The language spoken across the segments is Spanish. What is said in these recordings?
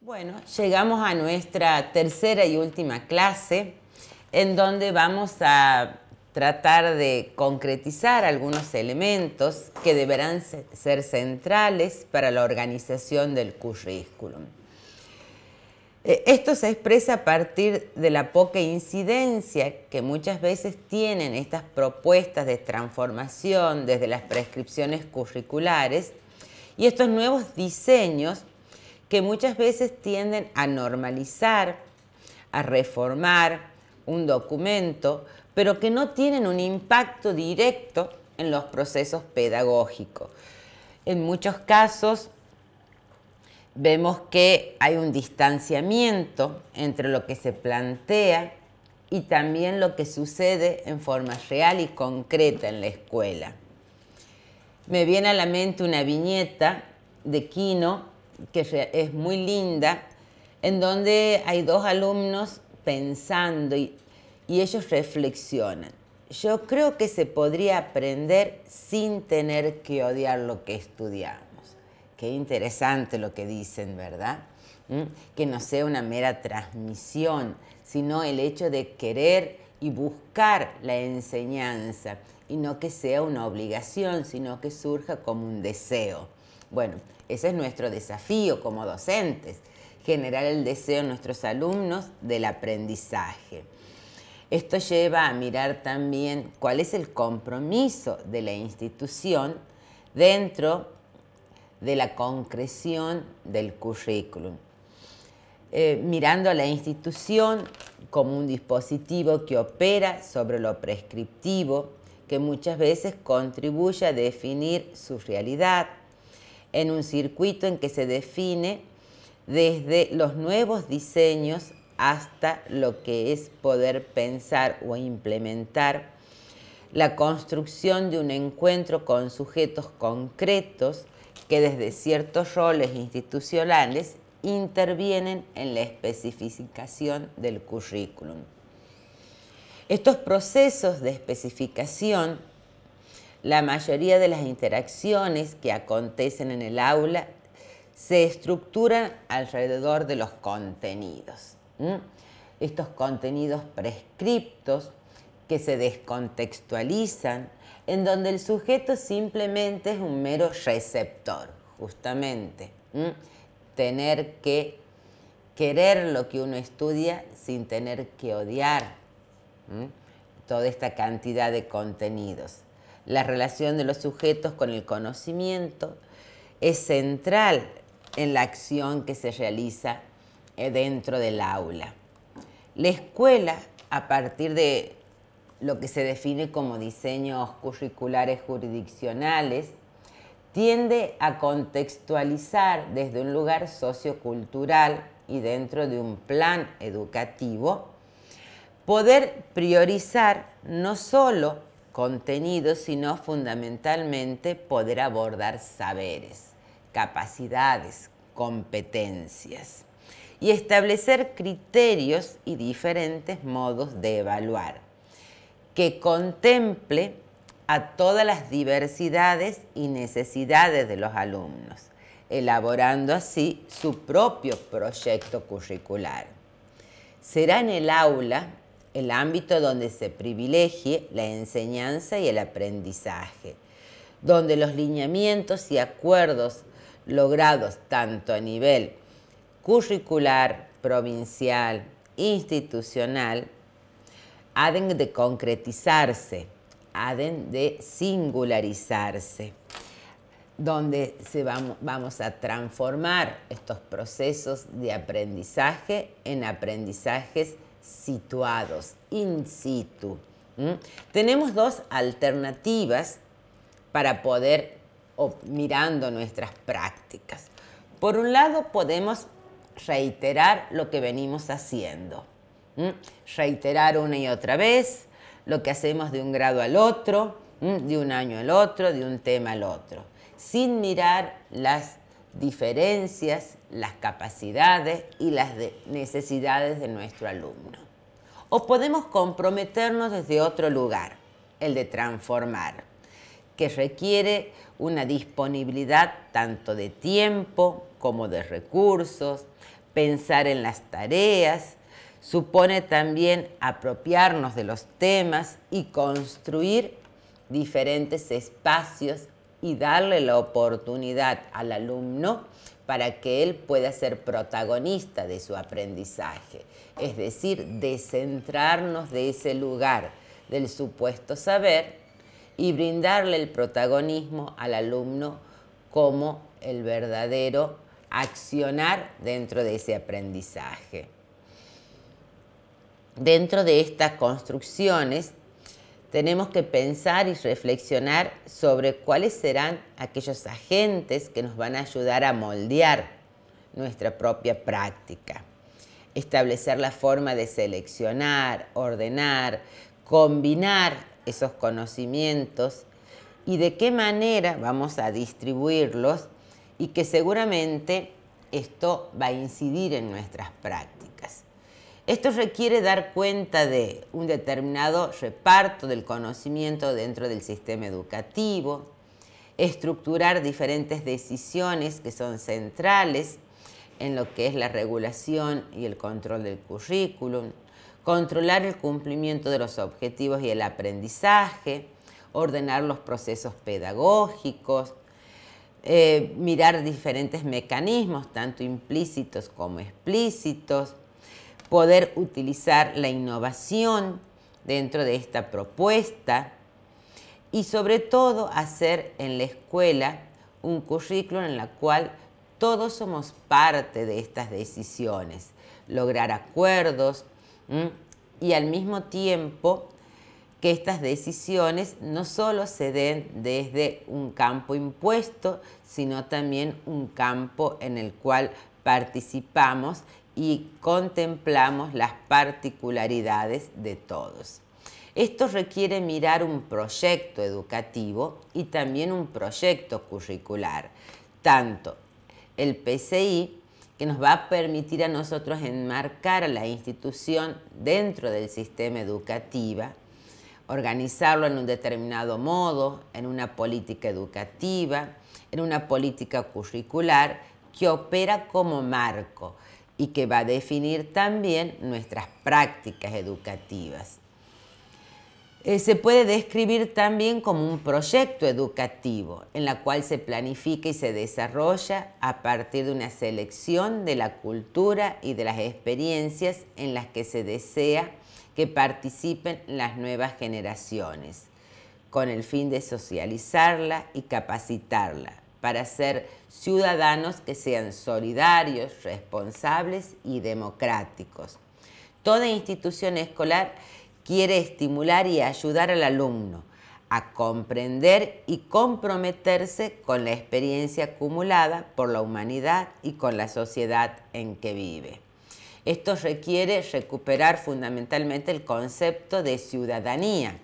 Bueno, llegamos a nuestra tercera y última clase en donde vamos a tratar de concretizar algunos elementos que deberán ser centrales para la organización del currículum. Eh, esto se expresa a partir de la poca incidencia que muchas veces tienen estas propuestas de transformación desde las prescripciones curriculares y estos nuevos diseños que muchas veces tienden a normalizar, a reformar un documento, pero que no tienen un impacto directo en los procesos pedagógicos. En muchos casos vemos que hay un distanciamiento entre lo que se plantea y también lo que sucede en forma real y concreta en la escuela. Me viene a la mente una viñeta de Quino que es muy linda, en donde hay dos alumnos pensando y, ellos reflexionan. Yo creo que se podría aprender sin tener que odiar lo que estudiamos. Qué interesante lo que dicen, ¿verdad? ¿Mm? Que no sea una mera transmisión, sino el hecho de querer y buscar la enseñanza y no que sea una obligación, sino que surja como un deseo. Bueno, ese es nuestro desafío como docentes, generar el deseo en nuestros alumnos del aprendizaje. Esto lleva a mirar también cuál es el compromiso de la institución dentro de la concreción del currículum. Eh, mirando a la institución como un dispositivo que opera sobre lo prescriptivo, que muchas veces contribuye a definir su realidad, en un circuito en que se define desde los nuevos diseños hasta lo que es poder pensar o implementar la construcción de un encuentro con sujetos concretos que desde ciertos roles institucionales intervienen en la especificación del currículum. Estos procesos de especificación la mayoría de las interacciones que acontecen en el aula se estructuran alrededor de los contenidos. Estos contenidos prescriptos que se descontextualizan, en donde el sujeto simplemente es un mero receptor, justamente. Tener que querer lo que uno estudia sin tener que odiar toda esta cantidad de contenidos la relación de los sujetos con el conocimiento, es central en la acción que se realiza eh, dentro del aula. La escuela, a partir de lo que se define como diseños curriculares jurisdiccionales, tiende a contextualizar desde un lugar sociocultural y dentro de un plan educativo, poder priorizar no solo contenidos, sino fundamentalmente poder abordar saberes, capacidades, competencias y establecer criterios y diferentes modos de evaluar, que contemple a todas las diversidades y necesidades de los alumnos, elaborando así su propio proyecto curricular. Será en el aula el ámbito donde se privilegie la enseñanza y el aprendizaje, donde los lineamientos y acuerdos logrados tanto a nivel curricular, provincial, institucional, han de concretizarse, han de singularizarse, donde se vamos, vamos a transformar estos procesos de aprendizaje en aprendizajes situados, in situ. Tenemos dos alternativas para poder, mirando nuestras prácticas. Por un lado, podemos reiterar lo que venimos haciendo. Reiterar una y otra vez lo que hacemos de un grado al otro, de un año al otro, de un tema al otro, sin mirar las diferencias las capacidades y las necesidades de nuestro alumno. O podemos comprometernos desde otro lugar, el de transformar, que requiere una disponibilidad tanto de tiempo como de recursos, pensar en las tareas, supone también apropiarnos de los temas y construir diferentes espacios y darle la oportunidad al alumno para que él pueda ser protagonista de su aprendizaje, es decir, descentrarnos de ese lugar del supuesto saber y brindarle el protagonismo al alumno como el verdadero accionar dentro de ese aprendizaje. Dentro de estas construcciones tenemos que pensar y reflexionar sobre cuáles serán aquellos agentes que nos van a ayudar a moldear nuestra propia práctica. Establecer la forma de seleccionar, ordenar, combinar esos conocimientos y de qué manera vamos a distribuirlos y que seguramente esto va a incidir en nuestras prácticas. Esto requiere dar cuenta de un determinado reparto del conocimiento dentro del sistema educativo, estructurar diferentes decisiones que son centrales en lo que es la regulación y el control del currículum, controlar el cumplimiento de los objetivos y el aprendizaje, ordenar los procesos pedagógicos, eh, mirar diferentes mecanismos, tanto implícitos como explícitos, poder utilizar la innovación dentro de esta propuesta y sobre todo hacer en la escuela un currículum en la cual todos somos parte de estas decisiones, lograr acuerdos y al mismo tiempo que estas decisiones no solo se den desde un campo impuesto, sino también un campo en el cual participamos y contemplamos las particularidades de todos. Esto requiere mirar un proyecto educativo y también un proyecto curricular, tanto el PCI, que nos va a permitir a nosotros enmarcar a la institución dentro del sistema educativo, organizarlo en un determinado modo, en una política educativa, en una política curricular que opera como marco, y que va a definir también nuestras prácticas educativas. Eh, se puede describir también como un proyecto educativo en la cual se planifica y se desarrolla a partir de una selección de la cultura y de las experiencias en las que se desea que participen las nuevas generaciones, con el fin de socializarla y capacitarla, para ser ciudadanos que sean solidarios, responsables y democráticos. Toda institución escolar quiere estimular y ayudar al alumno a comprender y comprometerse con la experiencia acumulada por la humanidad y con la sociedad en que vive. Esto requiere recuperar fundamentalmente el concepto de ciudadanía,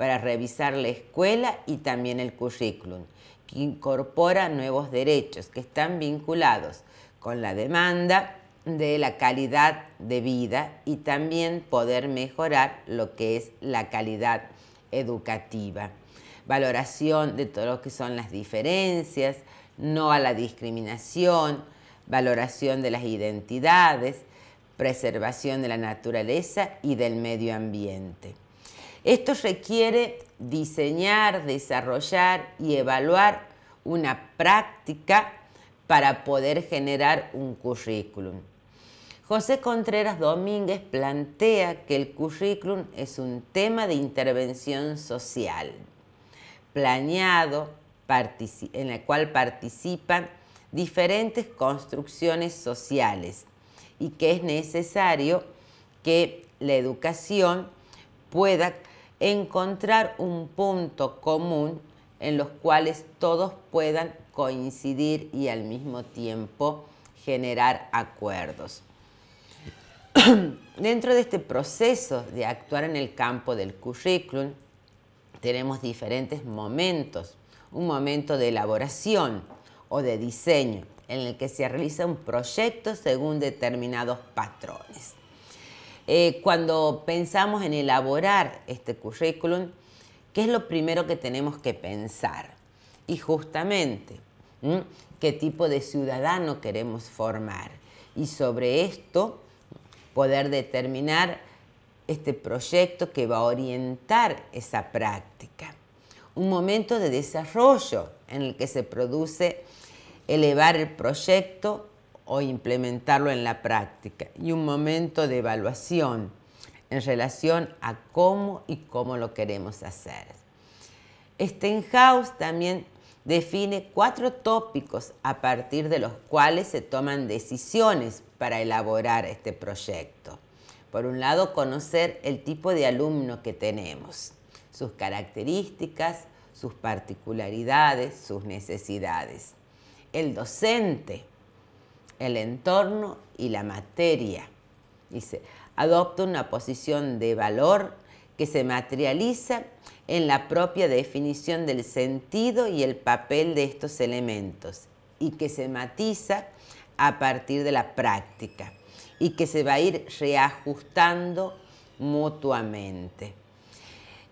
para revisar la escuela y también el currículum, que incorpora nuevos derechos que están vinculados con la demanda de la calidad de vida y también poder mejorar lo que es la calidad educativa. Valoración de todo lo que son las diferencias, no a la discriminación, valoración de las identidades, preservación de la naturaleza y del medio ambiente. Esto requiere diseñar, desarrollar y evaluar una práctica para poder generar un currículum. José Contreras Domínguez plantea que el currículum es un tema de intervención social, planeado, en el cual participan diferentes construcciones sociales y que es necesario que la educación pueda encontrar un punto común en los cuales todos puedan coincidir y al mismo tiempo generar acuerdos. Dentro de este proceso de actuar en el campo del currículum, tenemos diferentes momentos. Un momento de elaboración o de diseño, en el que se realiza un proyecto según determinados patrones. Eh, cuando pensamos en elaborar este currículum, ¿qué es lo primero que tenemos que pensar? Y justamente, ¿qué tipo de ciudadano queremos formar? Y sobre esto, poder determinar este proyecto que va a orientar esa práctica. Un momento de desarrollo en el que se produce elevar el proyecto o implementarlo en la práctica y un momento de evaluación en relación a cómo y cómo lo queremos hacer. Stenhouse también define cuatro tópicos a partir de los cuales se toman decisiones para elaborar este proyecto. Por un lado, conocer el tipo de alumno que tenemos, sus características, sus particularidades, sus necesidades. El docente el entorno y la materia. Dice, adopta una posición de valor que se materializa en la propia definición del sentido y el papel de estos elementos y que se matiza a partir de la práctica y que se va a ir reajustando mutuamente.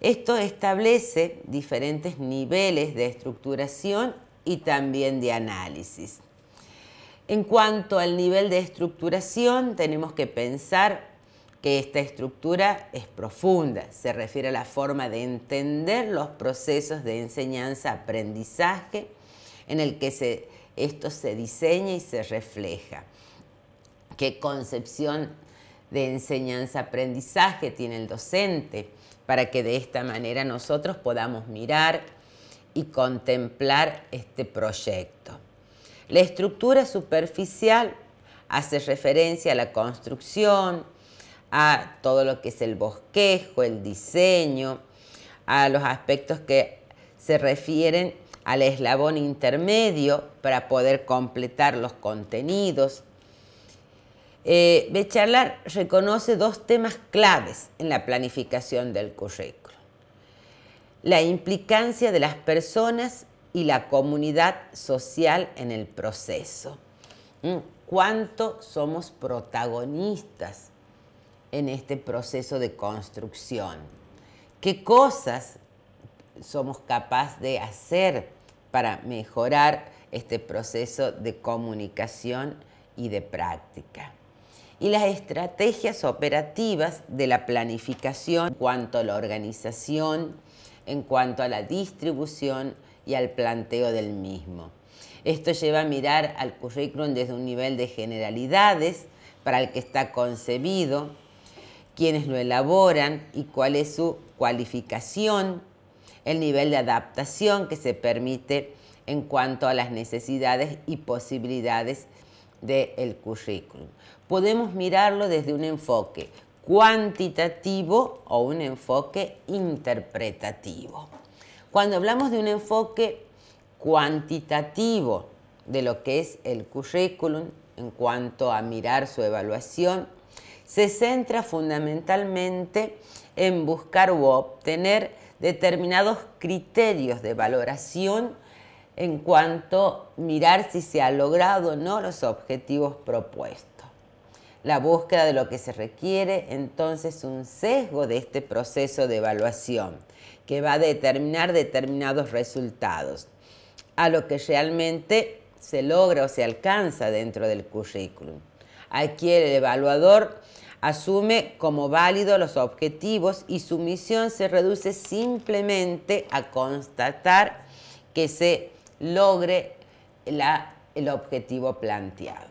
Esto establece diferentes niveles de estructuración y también de análisis. En cuanto al nivel de estructuración, tenemos que pensar que esta estructura es profunda, se refiere a la forma de entender los procesos de enseñanza-aprendizaje en el que esto se diseña y se refleja. ¿Qué concepción de enseñanza-aprendizaje tiene el docente? Para que de esta manera nosotros podamos mirar y contemplar este proyecto. La estructura superficial hace referencia a la construcción, a todo lo que es el bosquejo, el diseño, a los aspectos que se refieren al eslabón intermedio para poder completar los contenidos. Eh, reconoce dos temas claves en la planificación del currículo. La implicancia de las personas y la comunidad social en el proceso. Mm, ¿Cuánto somos protagonistas en este proceso de construcción? ¿Qué cosas somos capaces de hacer para mejorar este proceso de comunicación y de práctica? y las estrategias operativas de la planificación en cuanto a la organización, en cuanto a la distribución, y al planteo del mismo. Esto lleva a mirar al currículum desde un nivel de generalidades para el que está concebido, quienes lo elaboran y cuál es su cualificación, el nivel de adaptación que se permite en cuanto a las necesidades y posibilidades del currículum. Podemos mirarlo desde un enfoque cuantitativo o un enfoque interpretativo. Cuando hablamos de un enfoque cuantitativo de lo que es el currículum en cuanto a mirar su evaluación, se centra fundamentalmente en buscar o obtener determinados criterios de valoración en cuanto a mirar si se han logrado o no los objetivos propuestos. La búsqueda de lo que se requiere entonces un sesgo de este proceso de evaluación que va a determinar determinados resultados a lo que realmente se logra o se alcanza dentro del currículum. Aquí el evaluador asume como válido los objetivos y su misión se reduce simplemente a constatar que se logre el objetivo planteado.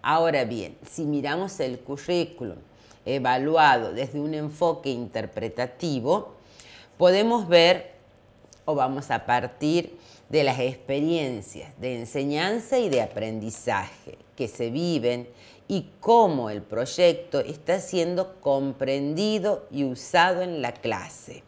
Ahora bien, si miramos el currículum evaluado desde un enfoque interpretativo, podemos ver o vamos a partir de las experiencias de enseñanza y de aprendizaje que se viven y cómo el proyecto está siendo comprendido y usado en la clase,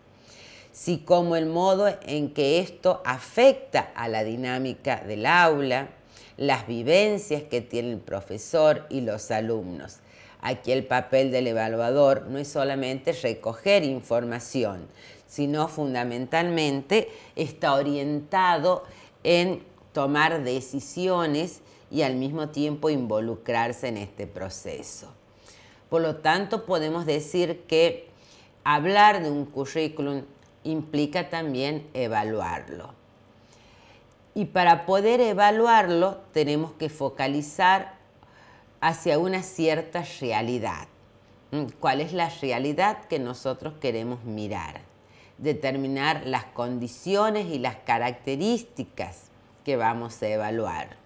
si como el modo en que esto afecta a la dinámica del aula, las vivencias que tiene el profesor y los alumnos. Aquí el papel del evaluador no es solamente recoger información, sino fundamentalmente está orientado en tomar decisiones y al mismo tiempo involucrarse en este proceso. Por lo tanto, podemos decir que hablar de un currículum implica también evaluarlo. Y para poder evaluarlo tenemos que focalizar hacia una cierta realidad. ¿Mm? ¿Cuál es la realidad que nosotros queremos mirar? determinar las condiciones y las características que vamos a evaluar,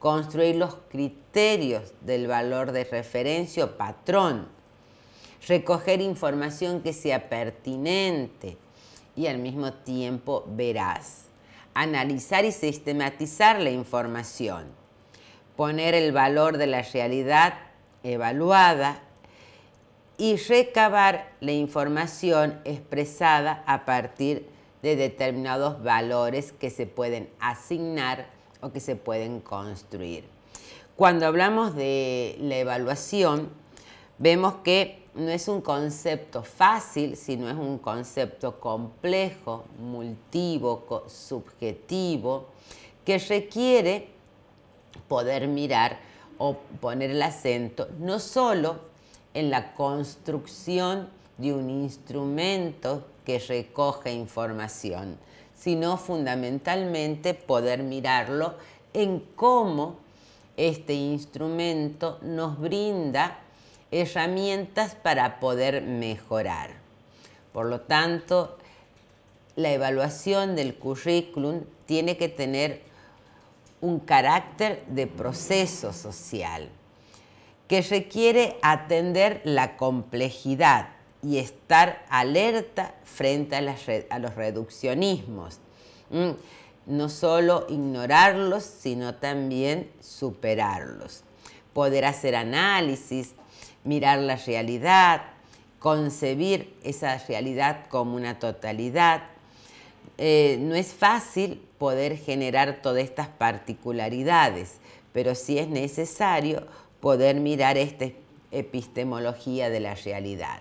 construir los criterios del valor de referencia o patrón, recoger información que sea pertinente y al mismo tiempo veraz, analizar y sistematizar la información, poner el valor de la realidad evaluada y recabar la información expresada a partir de determinados valores que se pueden asignar o que se pueden construir. Cuando hablamos de la evaluación, vemos que no es un concepto fácil, sino es un concepto complejo, multívoco, subjetivo, que requiere poder mirar o poner el acento no solo en la construcción de un instrumento que recoge información, sino fundamentalmente poder mirarlo en cómo este instrumento nos brinda herramientas para poder mejorar. Por lo tanto, la evaluación del currículum tiene que tener un carácter de proceso social que requiere atender la complejidad y estar alerta frente a, los reduccionismos. Mm, no solo ignorarlos, sino también superarlos. Poder hacer análisis, mirar la realidad, concebir esa realidad como una totalidad. Eh, no es fácil poder generar todas estas particularidades, pero sí es necesario poder mirar esta epistemología de la realidad.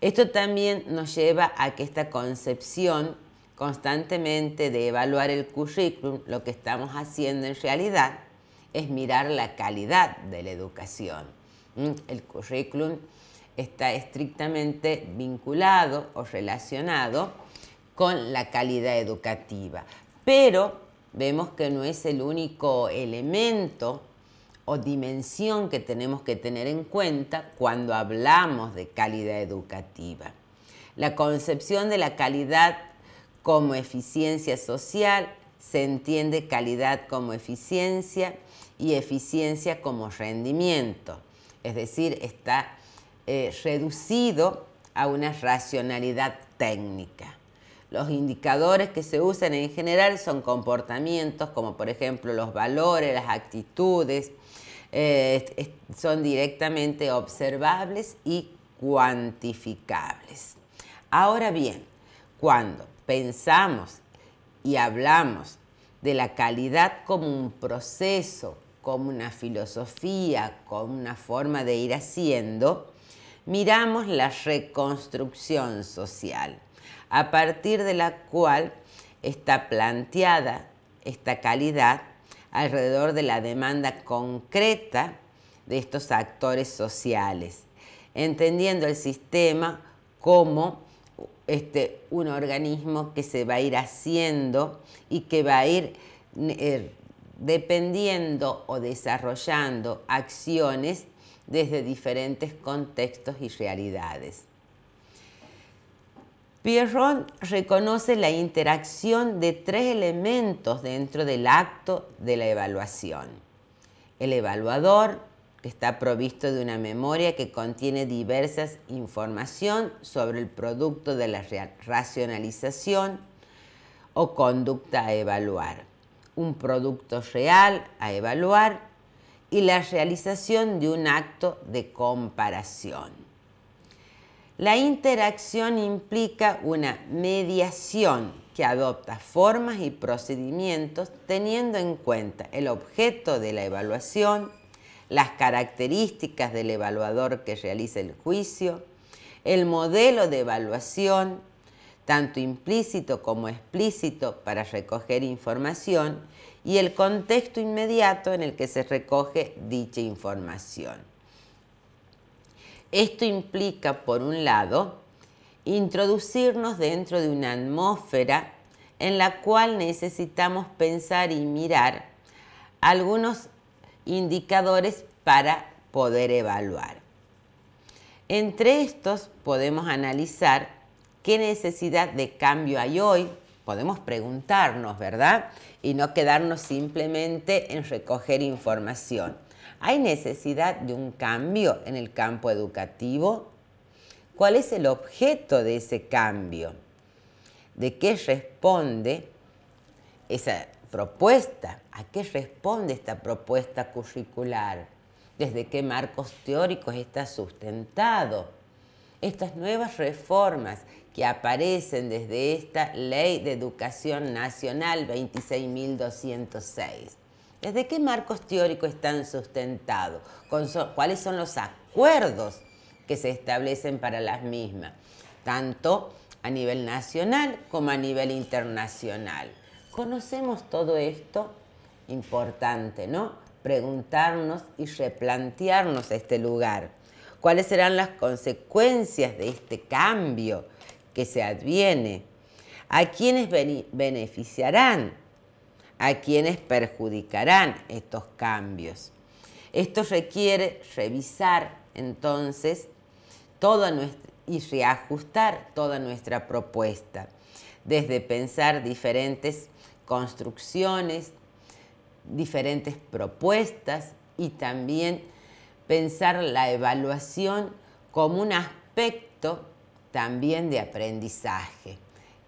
Esto también nos lleva a que esta concepción constantemente de evaluar el currículum, lo que estamos haciendo en realidad es mirar la calidad de la educación. Mm, el currículum está estrictamente vinculado o relacionado con la calidad educativa, pero vemos que no es el único elemento o dimensión que tenemos que tener en cuenta cuando hablamos de calidad educativa. La concepción de la calidad como eficiencia social se entiende calidad como eficiencia y eficiencia como rendimiento, es decir, está eh, reducido a una racionalidad técnica. Los indicadores que se usan en general son comportamientos como por ejemplo los valores, las actitudes, eh, son directamente observables y cuantificables. Ahora bien, cuando pensamos y hablamos de la calidad como un proceso, como una filosofía, como una forma de ir haciendo, miramos la reconstrucción social, a partir de la cual está planteada esta calidad alrededor de la demanda concreta de estos actores sociales, entendiendo el sistema como este, un organismo que se va a ir haciendo y que va a ir eh, dependiendo o desarrollando acciones desde diferentes contextos y realidades. Pierron reconoce la interacción de tres elementos dentro del acto de la evaluación. El evaluador, que está provisto de una memoria que contiene diversas información sobre el producto de la racionalización o conducta a evaluar, un producto real a evaluar y la realización de un acto de comparación. La interacción implica una mediación que adopta formas y procedimientos teniendo en cuenta el objeto de la evaluación, las características del evaluador que realiza el juicio, el modelo de evaluación, tanto implícito como explícito, para recoger información y el contexto inmediato en el que se recoge dicha información. Esto implica, por un lado, introducirnos dentro de una atmósfera en la cual necesitamos pensar y mirar algunos indicadores para poder evaluar. Entre estos podemos analizar qué necesidad de cambio hay hoy, podemos preguntarnos, ¿verdad? Y no quedarnos simplemente en recoger información. ¿Hay necesidad de un cambio en el campo educativo? ¿Cuál es el objeto de ese cambio? ¿De qué responde esa propuesta? ¿A qué responde esta propuesta curricular? ¿Desde qué marcos teóricos está sustentado? Estas nuevas reformas que aparecen desde esta Ley de Educación Nacional 26.206 ¿Desde qué marcos teóricos están sustentados? ¿Cuáles son los acuerdos que se establecen para las mismas? Tanto a nivel nacional como a nivel internacional. ¿Conocemos todo esto? Importante, ¿no? Preguntarnos y replantearnos este lugar. ¿Cuáles serán las consecuencias de este cambio que se adviene? ¿A quiénes beneficiarán a quienes perjudicarán estos cambios. Esto requiere revisar entonces y reajustar toda nuestra propuesta, desde pensar diferentes construcciones, diferentes propuestas y también pensar la evaluación como un aspecto también de aprendizaje,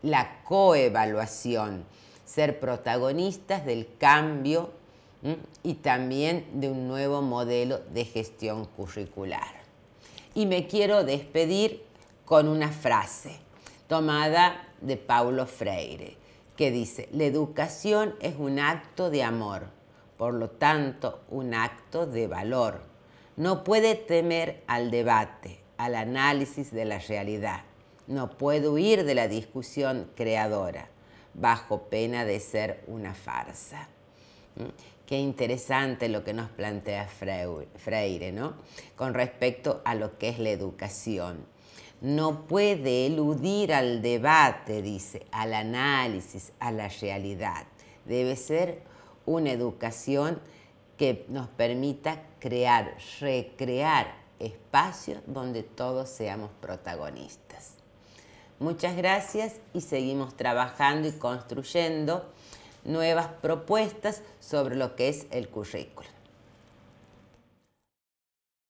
la coevaluación ser protagonistas del cambio y también de un nuevo modelo de gestión curricular. Y me quiero despedir con una frase tomada de Paulo Freire, que dice, la educación es un acto de amor, por lo tanto un acto de valor. No puede temer al debate, al análisis de la realidad. No puede huir de la discusión creadora bajo pena de ser una farsa. ¿Mm? Qué interesante lo que nos plantea Freire, Con respecto a lo que es la educación. No puede eludir al debate, dice, al análisis, a la realidad. Debe ser una educación que nos permita crear, recrear espacios donde todos seamos protagonistas. Muchas gracias y seguimos trabajando y construyendo nuevas propuestas sobre lo que es el currículum.